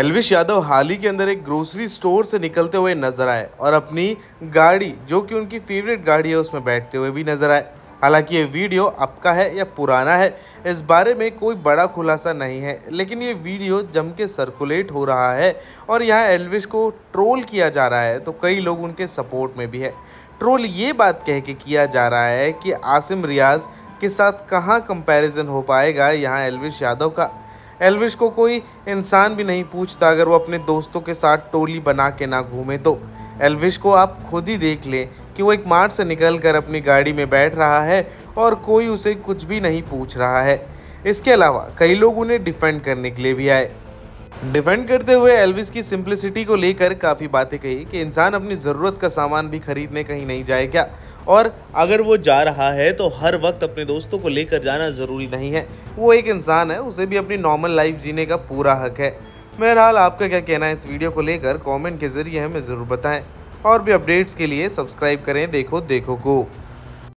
एलविश यादव हाल ही के अंदर एक ग्रोसरी स्टोर से निकलते हुए नजर आए और अपनी गाड़ी जो कि उनकी फेवरेट गाड़ी है उसमें बैठते हुए भी नजर आए हालांकि ये वीडियो आपका है या पुराना है इस बारे में कोई बड़ा खुलासा नहीं है लेकिन ये वीडियो जम के सर्कुलेट हो रहा है और यहाँ एलविश को ट्रोल किया जा रहा है तो कई लोग उनके सपोर्ट में भी है ट्रोल ये बात कह के किया जा रहा है कि आसिम रियाज के साथ कहाँ कंपैरिजन हो पाएगा यहाँ एलविश यादव का एल्विश को कोई इंसान भी नहीं पूछता अगर वो अपने दोस्तों के साथ टोली बना के ना घूमे तो एल्विश को आप खुद ही देख लें कि वो एक मार्ट से निकल कर अपनी गाड़ी में बैठ रहा है और कोई उसे कुछ भी नहीं पूछ रहा है इसके अलावा कई लोग उन्हें डिफेंड करने के लिए भी आए डिफेंड करते हुए एल्विस की सिंप्लिसिटी को लेकर काफ़ी बातें कही कि इंसान अपनी ज़रूरत का सामान भी खरीदने कहीं नहीं जाए क्या और अगर वो जा रहा है तो हर वक्त अपने दोस्तों को लेकर जाना ज़रूरी नहीं है वो एक इंसान है उसे भी अपनी नॉर्मल लाइफ जीने का पूरा हक है बहरहाल आपका क्या कहना है इस वीडियो को लेकर कमेंट के ज़रिए हमें ज़रूर बताएं और भी अपडेट्स के लिए सब्सक्राइब करें देखो देखो को